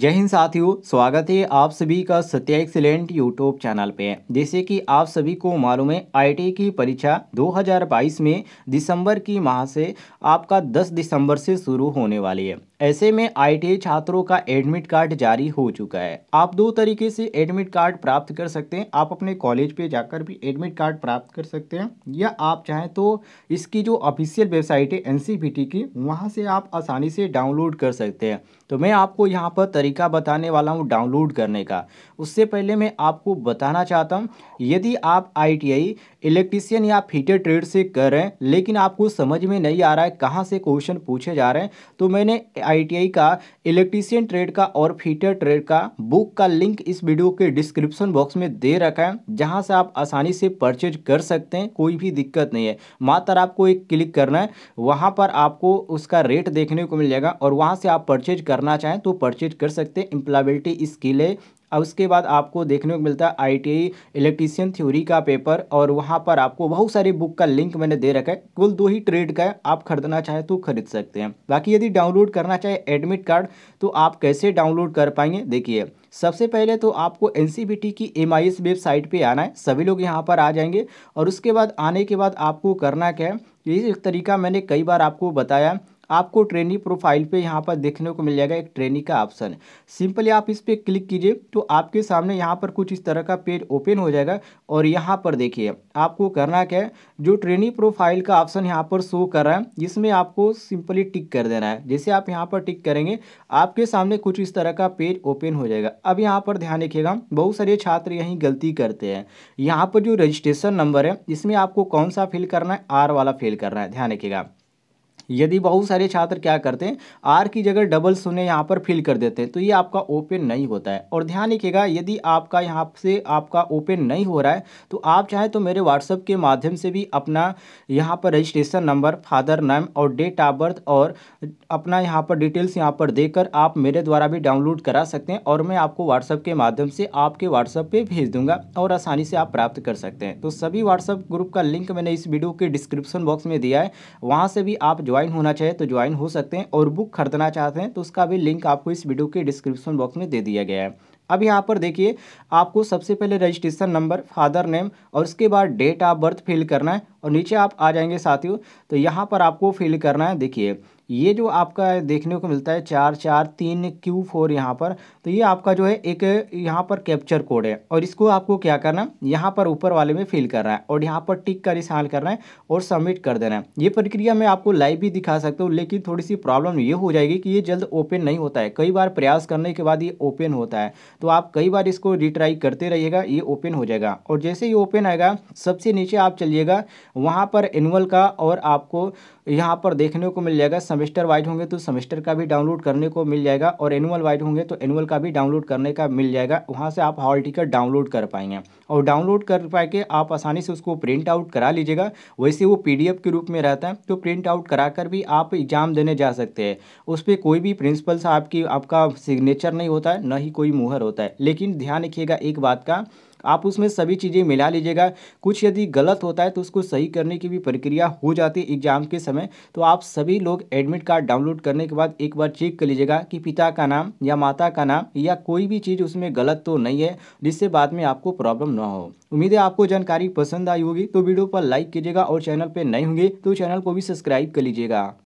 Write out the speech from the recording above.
जय हिंद साथियों स्वागत है आप सभी का सत्या एक्सीलेंट यूट्यूब चैनल पे जैसे कि आप सभी को मालूम है आईटी की परीक्षा 2022 में दिसंबर की माह से आपका 10 दिसंबर से शुरू होने वाली है ऐसे में आईटीआई छात्रों का एडमिट कार्ड जारी हो चुका है आप दो तरीके से एडमिट कार्ड प्राप्त कर सकते हैं आप अपने कॉलेज पे जाकर भी एडमिट कार्ड प्राप्त कर सकते हैं या आप चाहें तो इसकी जो ऑफिशियल वेबसाइट है एनसीबीटी की वहाँ से आप आसानी से डाउनलोड कर सकते हैं तो मैं आपको यहाँ पर तरीका बताने वाला हूँ डाउनलोड करने का उससे पहले मैं आपको बताना चाहता हूँ यदि आप आईटीआई इलेक्ट्रीशियन या फीटर ट्रेड से कर रहे हैं लेकिन आपको समझ में नहीं आ रहा है कहाँ से क्वेश्चन पूछे जा रहे हैं तो मैंने आईटीआई का इलेक्ट्रीशियन ट्रेड का और फीटर ट्रेड का बुक का लिंक इस वीडियो के डिस्क्रिप्शन बॉक्स में दे रखा है जहाँ से आप आसानी से परचेज कर सकते हैं कोई भी दिक्कत नहीं है मात्र आपको एक क्लिक करना है वहाँ पर आपको उसका रेट देखने को मिल जाएगा और वहाँ से आप परचेज करना चाहें तो परचेज कर कर सकते हैं इम्प्लाबिलिटी स्किल है अब उसके बाद आपको देखने को मिलता है आई इलेक्ट्रीशियन थ्योरी का पेपर और वहाँ पर आपको बहुत सारी बुक का लिंक मैंने दे रखा है कुल दो ही ट्रेड का है आप खरीदना चाहें तो खरीद सकते हैं बाकी यदि डाउनलोड करना चाहे एडमिट कार्ड तो आप कैसे डाउनलोड कर पाएंगे देखिए सबसे पहले तो आपको एन की एम वेबसाइट पर आना है सभी लोग यहाँ पर आ जाएंगे और उसके बाद आने के बाद आपको करना क्या है यही तरीका मैंने कई बार आपको बताया आपको ट्रेनी प्रोफाइल पे यहाँ पर देखने को मिल जाएगा एक ट्रेनी का ऑप्शन सिंपली आप इस पर क्लिक कीजिए तो आपके सामने यहाँ पर कुछ इस तरह का पेज ओपन हो जाएगा और यहाँ पर देखिए आपको करना क्या है जो ट्रेनी प्रोफाइल का ऑप्शन यहाँ पर शो कर रहा है जिसमें आपको सिंपली टिक कर देना है जैसे आप यहाँ पर टिक करेंगे आपके सामने कुछ इस तरह का पेज ओपन हो जाएगा अब यहाँ पर ध्यान रखिएगा बहुत सारे छात्र यहीं गलती करते हैं यहाँ पर जो रजिस्ट्रेशन नंबर है इसमें आपको कौन सा फिल करना है आर वाला फिल करना है ध्यान रखिएगा यदि बहुत सारे छात्र क्या करते हैं आर की जगह डबल शून्य यहाँ पर फिल कर देते हैं तो ये आपका ओपन नहीं होता है और ध्यान रखिएगा यदि आपका यहाँ से आपका ओपन नहीं हो रहा है तो आप चाहें तो मेरे व्हाट्सअप के माध्यम से भी अपना यहाँ पर रजिस्ट्रेशन नंबर फादर नेम और डेट ऑफ बर्थ और अपना यहाँ पर डिटेल्स यहाँ पर देकर आप मेरे द्वारा भी डाउनलोड करा सकते हैं और मैं आपको व्हाट्सअप के माध्यम से आपके व्हाट्सअप पर भेज दूँगा और आसानी से आप प्राप्त कर सकते हैं तो सभी व्हाट्सअप ग्रुप का लिंक मैंने इस वीडियो के डिस्क्रिप्शन बॉक्स में दिया है वहाँ से भी आप ज्वाइन ज्वाइन होना चाहे तो ज्वाइन हो सकते हैं और बुक खरीदना चाहते हैं तो उसका भी लिंक आपको इस वीडियो के डिस्क्रिप्शन बॉक्स में दे दिया गया है अब यहाँ पर देखिए आपको सबसे पहले रजिस्ट्रेशन नंबर फादर नेम और उसके बाद डेट ऑफ बर्थ फिल करना है और नीचे आप आ जाएंगे साथियों तो यहाँ पर आपको फिल करना है देखिए ये जो आपका देखने को मिलता है चार चार तीन क्यू फोर यहाँ पर तो ये आपका जो है एक यहाँ पर कैप्चर कोड है और इसको आपको क्या करना है यहाँ पर ऊपर वाले में फिल करना है और यहाँ पर टिक का निशान करना है और सबमिट कर देना है ये प्रक्रिया मैं आपको लाइव भी दिखा सकता हूँ लेकिन थोड़ी सी प्रॉब्लम ये हो जाएगी कि ये जल्द ओपन नहीं होता है कई बार प्रयास करने के बाद ये ओपन होता है तो आप कई बार इसको रिट्राई करते रहिएगा ये ओपन हो जाएगा और जैसे ही ओपन आएगा सबसे नीचे आप चलिएगा वहाँ पर एनुअल का और आपको यहाँ पर देखने को मिल जाएगा सेमेस्टर वाइज होंगे तो सेमेस्टर का भी डाउनलोड करने को मिल जाएगा और एनुअल वाइज होंगे तो एनुअल का भी डाउनलोड करने का मिल जाएगा वहाँ से आप हॉल टिकट डाउनलोड कर पाएंगे और डाउनलोड कर पाए के आप आसानी से उसको प्रिंट आउट करा लीजिएगा वैसे वो पी के रूप में रहता है तो प्रिंट आउट करा कर भी आप एग्ज़ाम देने जा सकते हैं उस पर कोई भी प्रिंसिपल साहब की आपका सिग्नेचर नहीं होता है ना ही कोई मुहर होता है लेकिन ध्यान रखिएगा एक बात का आप उसमें सभी चीज़ें मिला लीजिएगा कुछ यदि गलत होता है तो उसको सही करने की भी प्रक्रिया हो जाती है एग्जाम के समय तो आप सभी लोग एडमिट कार्ड डाउनलोड करने के बाद एक बार चेक कर लीजिएगा कि पिता का नाम या माता का नाम या कोई भी चीज़ उसमें गलत तो नहीं है जिससे बाद में आपको प्रॉब्लम ना हो उम्मीद है आपको जानकारी पसंद आई होगी तो वीडियो पर लाइक कीजिएगा और चैनल पर नहीं होंगे तो चैनल को भी सब्सक्राइब कर लीजिएगा